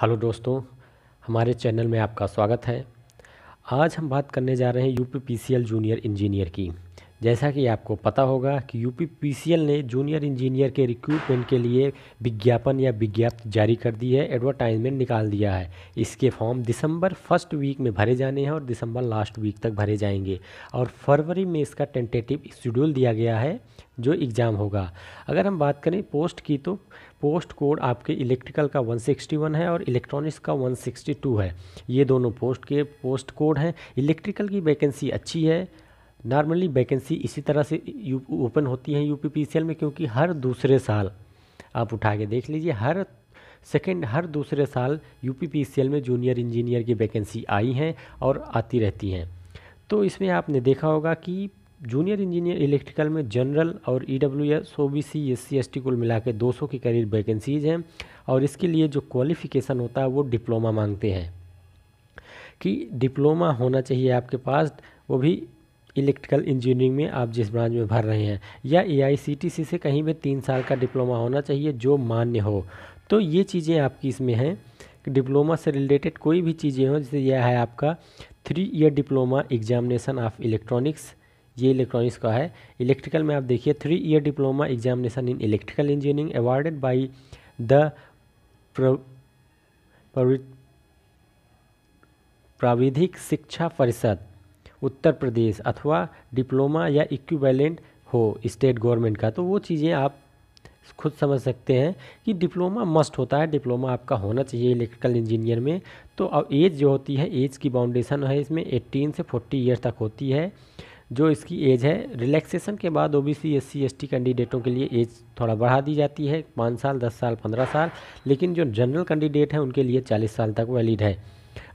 hello दोस्तों हमारे channel में आपका स्वागत है आज हम बात करने जा रहे हैं यूपीपीसीएल जूनियर इंजीनियर की जैसा कि आपको पता होगा कि यूपीपीसीएल ने जूनियर इंजीनियर के रिक्रूटमेंट के लिए विज्ञापन या विज्ञप्ति जारी कर दी है एडवर्टाइजमेंट निकाल दिया है इसके फॉर्म दिसंबर फर्स्ट वीक में भरे जाने हैं और दिसंबर लास्ट वीक तक भरे जाएंगे और फरवरी में इसका टेंटेटिव शेड्यूल दिया गया है जो एग्ज़ाम होगा अगर हम बात करें पोस्ट की तो पोस्ट कोड आपके इलेक्ट्रिकल का 161 है और इलेक्ट्रॉनिक्स का 162 है ये दोनों पोस्ट के पोस्ट कोड हैं इलेक्ट्रिकल की वैकेंसी अच्छी है नॉर्मली वैकेंसी इसी तरह से ओपन होती है यू में क्योंकि हर दूसरे साल आप उठा के देख लीजिए हर सेकेंड हर दूसरे साल यू में जूनियर इंजीनियर की वैकेंसी आई हैं और आती रहती हैं तो इसमें आपने देखा होगा कि जूनियर इंजीनियर इलेक्ट्रिकल में जनरल और E W S O B C S C S T कुल मिला के दो सौ के करीब वैकेंसीज़ हैं और इसके लिए जो क्वालिफिकेशन होता है वो डिप्लोमा मांगते हैं कि डिप्लोमा होना चाहिए आपके पास वो भी इलेक्ट्रिकल इंजीनियरिंग में आप जिस ब्रांच में भर रहे हैं या ए आई सी सी टी से कहीं भी तीन साल का डिप्लोमा होना चाहिए जो मान्य हो तो ये चीज़ें आपकी इसमें हैं डिप्लोमा से रिलेटेड कोई भी चीज़ें हों जैसे यह है आपका three year diploma examination of electronics ये इलेक्ट्रॉनिक्स का है इलेक्ट्रिकल में आप देखिए three year diploma examination in electrical engineering awarded by the Pravidhik Shiksha परिषद उत्तर प्रदेश अथवा डिप्लोमा या इक्विवेलेंट हो स्टेट गवर्नमेंट का तो वो चीज़ें आप खुद समझ सकते हैं कि डिप्लोमा मस्ट होता है डिप्लोमा आपका होना चाहिए इलेक्ट्रिकल इंजीनियर में तो अब एज जो होती है एज की बाउंडेशन है इसमें 18 से 40 ईयर तक होती है जो इसकी एज है रिलैक्सेशन के बाद ओबीसी एससी एसटी कैंडिडेटों के लिए एज थोड़ा बढ़ा दी जाती है पाँच साल दस साल पंद्रह साल लेकिन जो जनरल कैंडिडेट हैं उनके लिए चालीस साल तक वैलिड है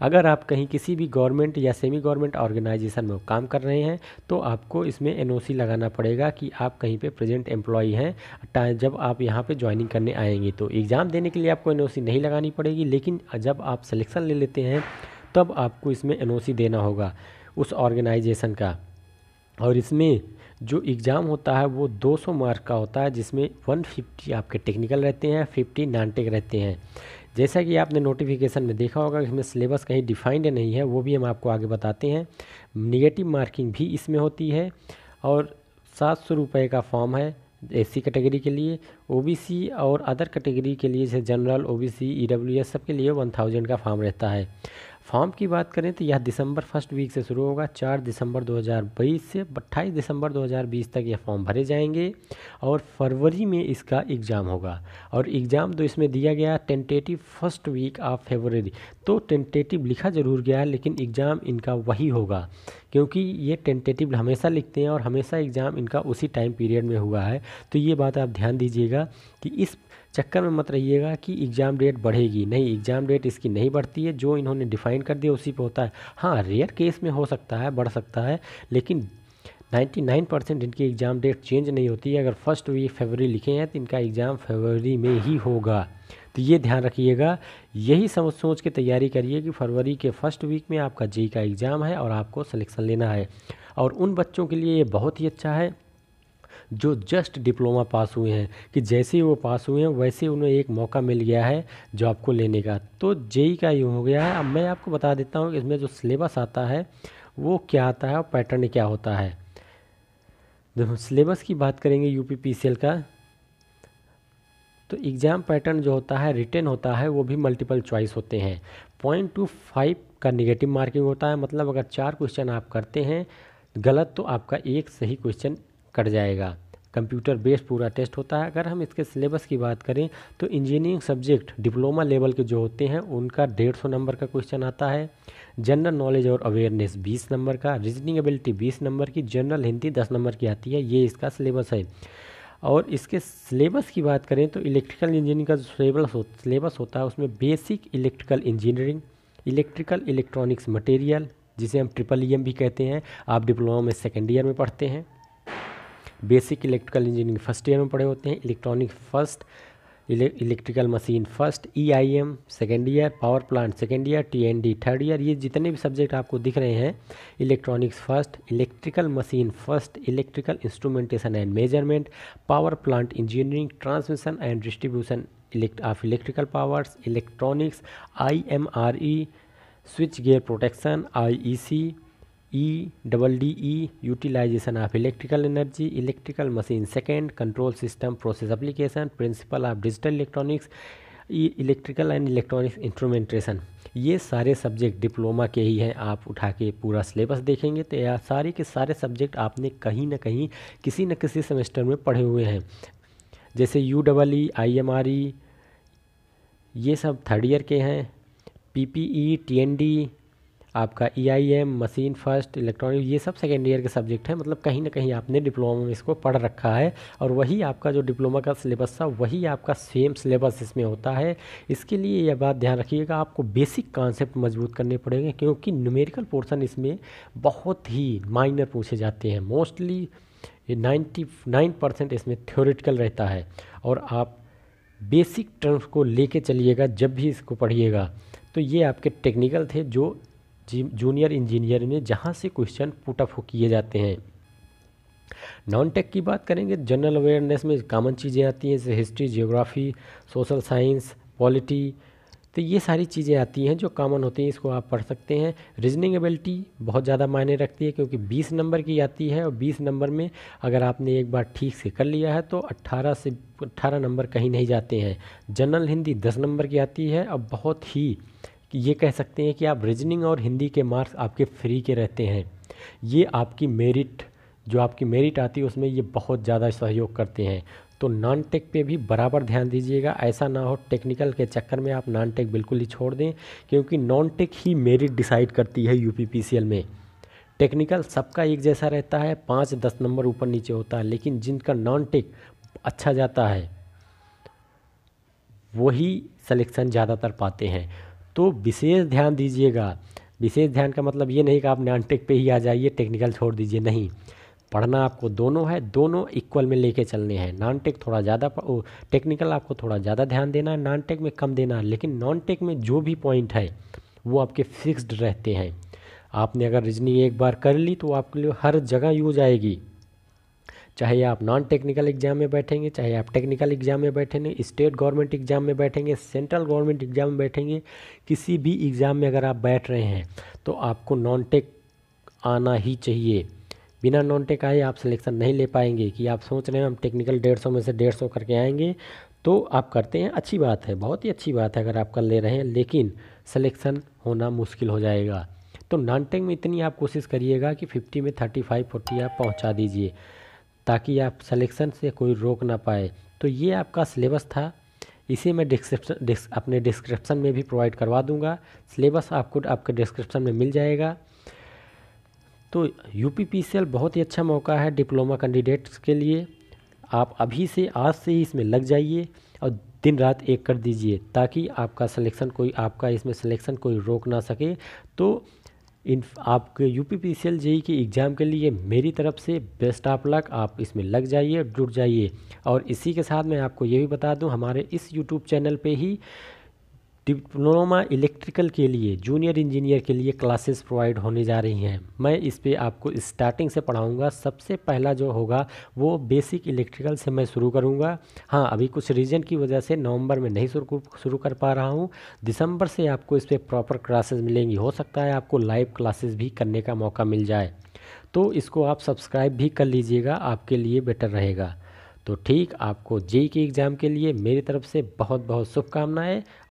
अगर आप कहीं किसी भी गवर्नमेंट या सेमी गवर्नमेंट ऑर्गेनाइजेशन में काम कर रहे हैं तो आपको इसमें एनओसी लगाना पड़ेगा कि आप कहीं पे प्रेजेंट एम्प्लॉई हैं जब आप यहाँ पे ज्वाइनिंग करने आएंगे तो एग्ज़ाम देने के लिए आपको एनओसी नहीं लगानी पड़ेगी लेकिन जब आप सिलेक्शन ले लेते हैं तब आपको इसमें एन देना होगा उस ऑर्गेनाइजेशन का और इसमें जो एग्ज़ाम होता है वो 200 मार्क का होता है जिसमें 150 आपके टेक्निकल रहते हैं 50 नॉन टेक रहते हैं जैसा कि आपने नोटिफिकेशन में देखा होगा कि इसमें सिलेबस कहीं डिफाइंड नहीं है वो भी हम आपको आगे बताते हैं निगेटिव मार्किंग भी इसमें होती है और सात सौ रुपये का फॉर्म है एससी कैटेगरी के लिए ओबीसी और अदर कैटेगरी के लिए जैसे जनरल ओबीसी ईडब्ल्यूएस सब के लिए वन थाउजेंड का फॉर्म रहता है फॉर्म की बात करें तो यह दिसंबर फर्स्ट वीक से शुरू होगा चार दिसंबर 2022 से अट्ठाईस दिसंबर 2020 तक यह फॉर्म भरे जाएंगे और फरवरी में इसका एग्ज़ाम होगा और एग्ज़ाम तो इसमें दिया गया tentative first week of February तो टेंटेटिव लिखा ज़रूर गया है लेकिन एग्ज़ाम इनका वही होगा क्योंकि ये टेंटेटिव हमेशा लिखते हैं और हमेशा एग्ज़ाम इनका उसी टाइम पीरियड में हुआ है तो ये बात आप ध्यान दीजिएगा कि इस चक्कर में मत रहिएगा कि एग्ज़ाम डेट बढ़ेगी नहीं एग्ज़ाम डेट इसकी नहीं बढ़ती है जो इन्होंने डिफ़ाइन कर दिया उसी पर होता है हाँ रेयर केस में हो सकता है बढ़ सकता है लेकिन 99 परसेंट इनकी एग्ज़ाम डेट चेंज नहीं होती है अगर फर्स्ट वीक फरवरी लिखे हैं तो इनका एग्ज़ाम फरवरी में ही होगा तो ये ध्यान रखिएगा यही समझ सोच के तैयारी करिए कि फरवरी के फर्स्ट वीक में आपका जे का एग्ज़ाम है और आपको सिलेक्शन लेना है और उन बच्चों के लिए ये बहुत ही अच्छा है जो जस्ट डिप्लोमा पास हुए हैं कि जैसे ही वो पास हुए हैं वैसे उन्हें एक मौका मिल गया है जॉब को लेने का तो जेई का ये हो गया है अब मैं आपको बता देता हूँ इसमें जो सिलेबस आता है वो क्या आता है और पैटर्न क्या होता है देखो सिलेबस की बात करेंगे यू पी का तो एग्ज़ाम पैटर्न जो होता है रिटर्न होता है वो भी मल्टीपल चॉइस होते हैं पॉइंट टू फाइव का निगेटिव मार्किंग होता है मतलब अगर चार क्वेश्चन आप करते हैं गलत तो आपका एक सही क्वेश्चन कट जाएगा कंप्यूटर बेस्ड पूरा टेस्ट होता है अगर हम इसके सिलेबस की बात करें तो इंजीनियरिंग सब्जेक्ट डिप्लोमा लेवल के जो होते हैं उनका डेढ़ सौ नंबर का क्वेश्चन आता है जनरल नॉलेज और अवेयरनेस बीस नंबर का रीजनिंग एबिलिटी बीस नंबर की जनरल हिंदी दस नंबर की आती है ये इसका सिलेबस है और इसके सिलेबस की बात करें तो इलेक्ट्रिकल इंजीनियरिंग का जो सिलेबस हो, सिलेबस होता है उसमें basic electrical engineering electrical electronics material जिसे हम ट्रिपल ई भी कहते हैं आप डिप्लोमा में सेकेंड ईयर में पढ़ते हैं basic electrical engineering first year में पढ़े होते हैं electronic first electrical machine first E I M second year power plant second year T N D third year ये जितने भी सब्जेक्ट आपको दिख रहे हैं electronics first electrical machine first electrical instrumentation and measurement power plant engineering transmission and distribution of electrical powers electronics I M R E switch gear protection I E C E double D E utilization of electrical energy electrical machine second control system process application principle of digital electronics E electrical and electronics instrumentation ये सारे subject diploma के ही हैं आप उठा के पूरा syllabus देखेंगे तो यह सारे के सारे सब्जेक्ट आपने कहीं ना कहीं किसी न किसी सेमेस्टर में पढ़े हुए हैं जैसे U double E I M R E ये सब थर्ड ईयर के हैं P P E T N D आपका E I M machine first electronic ये सब सेकेंड ईयर के सब्जेक्ट हैं मतलब कहीं ना कहीं आपने डिप्लोमा में इसको पढ़ रखा है और वही आपका जो डिप्लोमा का सिलेबस था वही आपका सेम सिलेबस इसमें होता है इसके लिए यह बात ध्यान रखिएगा आपको बेसिक कॉन्सेप्ट मजबूत करने पड़ेंगे क्योंकि न्यूमेरिकल पोर्सन इसमें बहुत ही माइनर पूछे जाते हैं मोस्टली नाइन्टी नाइन परसेंट इसमें थ्योरेटिकल रहता है और आप बेसिक टर्म्स को लेके चलिएगा जब भी इसको पढ़िएगा तो ये आपके टेक्निकल थे जो जूनियर इंजीनियर में जहाँ से क्वेश्चन पुटअप किए जाते हैं नॉन टेक की बात करेंगे जनरल अवेयरनेस में कॉमन चीज़ें आती हैं जैसे history geography social science polity तो ये सारी चीज़ें आती हैं जो कॉमन होती हैं इसको आप पढ़ सकते हैं रीजनिंग एबिलिटी बहुत ज़्यादा मायने रखती है क्योंकि 20 नंबर की आती है और 20 नंबर में अगर आपने एक बार ठीक से कर लिया है तो 18 से 18 नंबर कहीं नहीं जाते हैं जनरल हिंदी 10 नंबर की आती है और बहुत ही कि ये कह सकते हैं कि आप रीजनिंग और हिंदी के मार्क्स आपके फ्री के रहते हैं ये आपकी मेरिट जो आपकी मेरिट आती है उसमें ये बहुत ज़्यादा सहयोग करते हैं तो नॉन टेक पे भी बराबर ध्यान दीजिएगा ऐसा ना हो टेक्निकल के चक्कर में आप नॉन टेक बिल्कुल ही छोड़ दें क्योंकि नॉन टेक ही मेरिट डिसाइड करती है यू में टेक्निकल सबका एक जैसा रहता है पाँच दस नंबर ऊपर नीचे होता है लेकिन जिनका नॉन टेक अच्छा जाता है वही सिलेक्शन ज़्यादातर पाते हैं तो विशेष ध्यान दीजिएगा विशेष ध्यान का मतलब ये नहीं कि आप नॉन टेक पे ही आ जाइए टेक्निकल छोड़ दीजिए नहीं पढ़ना आपको दोनों है दोनों इक्वल में लेके चलने हैं नॉन टेक थोड़ा ज़्यादा टेक्निकल आपको थोड़ा ज़्यादा ध्यान देना है नॉन टेक में कम देना है लेकिन नॉन टेक में जो भी पॉइंट है वो आपके फिक्स्ड रहते हैं आपने अगर रीजनिंग एक बार कर ली तो आपके लिए हर जगह यूज आएगी चाहे आप नॉन टेक्निकल एग्जाम में बैठेंगे चाहे आप टेक्निकल एग्जाम में बैठेंगे स्टेट गवर्नमेंट एग्जाम में बैठेंगे सेंट्रल गवर्नमेंट एग्जाम में बैठेंगे किसी भी एग्ज़ाम में अगर आप बैठ रहे हैं तो आपको नॉन टेक आना ही चाहिए बिना नॉन टेक आए आप सिलेक्शन नहीं ले पाएंगे कि आप सोच रहे हैं हम टेक्निकल डेढ़ सौ में से डेढ़ सौ करके आएंगे तो आप करते हैं अच्छी बात है बहुत ही अच्छी बात है अगर आप कर ले रहे हैं लेकिन सिलेक्शन होना मुश्किल हो जाएगा तो नॉन टेक में इतनी आप कोशिश करिएगा कि फिफ्टी में थर्टी फाइव फोर्टी आप पहुँचा दीजिए ताकि आप सिलेक्शन से कोई रोक ना पाए तो ये आपका सिलेबस था इसे मैं डिस्क्रिप्शन डिस्क, अपने डिस्क्रिप्शन में भी प्रोवाइड करवा दूंगा सिलेबस आपको आपके डिस्क्रिप्शन में मिल जाएगा तो यू पी बहुत ही अच्छा मौका है डिप्लोमा कैंडिडेट्स के लिए आप अभी से आज से ही इसमें लग जाइए और दिन रात एक कर दीजिए ताकि आपका सिलेक्शन कोई आपका इसमें सिलेक्शन कोई रोक ना सके तो इन आपके U P P C JE की एग्ज़ाम के लिए मेरी तरफ से बेस्ट ऑफ लक आप इसमें लग जाइए जुट जाइए और इसी के साथ मैं आपको ये भी बता दूं हमारे इस यूट्यूब चैनल पे ही डिप्लोमा इलेक्ट्रिकल के लिए जूनियर इंजीनियर के लिए क्लासेस प्रोवाइड होने जा रही हैं मैं इस पर आपको स्टार्टिंग से पढ़ाऊँगा सबसे पहला जो होगा वो बेसिक इलेक्ट्रिकल से मैं शुरू करूँगा हाँ अभी कुछ रीज़न की वजह से नवंबर में नहीं शुरू कर पा रहा हूँ दिसंबर से आपको इस पर प्रॉपर क्लासेज मिलेंगी हो सकता है आपको लाइव क्लासेज भी करने का मौका मिल जाए तो इसको आप सब्सक्राइब भी कर लीजिएगा आपके लिए बेटर रहेगा तो ठीक आपको जे के एग्ज़ाम के लिए मेरी तरफ से बहुत बहुत शुभकामनाएं